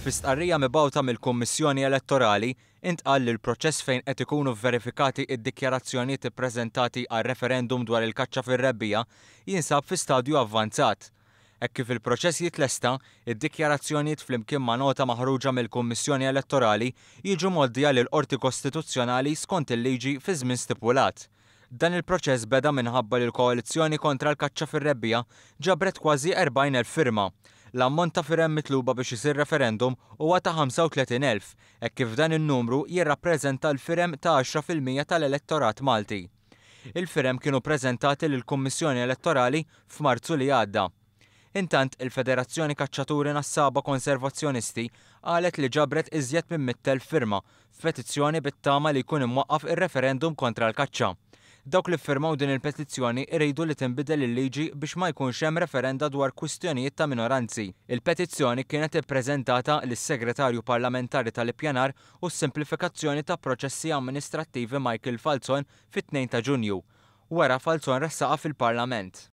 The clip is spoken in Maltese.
Fistqarrija mibawta mill-Kummissjoni Elettorali intqal li l-proċess fejn qed ikunu verifikati id-dikjarazzjonijiet ippreżentati għal referendum dwar il-kaċċa fir-rebbija jinsab fi stadju avvanzat. Hekk kif il-proċess jitlesta, id-dikjarazzjonijiet flimkien ma' nota maħruġa mill-Kummissjoni Elettorali jiġu moddija lil qorti Kostituzzjonali skont il-liġi fi żmien stipulat. Dan il-proċess beda minħabba l-koalizzjoni kontra l-kaċċa fir-rebbija ġabret kważi 40.000 firma l-ammont ta' firem mitluba biex isir referendum huwa ta' 35,000, hekk e kif dan in-numru jirrappreżenta l-firem ta' 10% tal-elettorat Malti. Il-firem kienu prezentati l kummissjoni Elettorali f'Marzu li għadda. Intant il-Federazzjoni Kaċċaturi Nassaba Konservazzjonisti qalet li ġabret iżjed minn mittel firma f'petizzjoni bit-tama li jkun imwaqqaf ir-referendum kontra l-kaċċa. Dawk li firmaw din il-petizzjoni irridu li tinbidel il-liġi biex ma jkunx hemm referenda dwar kwistjonijiet ta' minoranzi. Il-petizzjoni kienet ippreżentata lis segretarju parlamentari tal-Ippjanar u s-simplifikazzjoni ta' proċessi amministrattivi Michael Falzon fit-2 ta' Ġunju. Wara Falzon ressaqa fil-Parlament.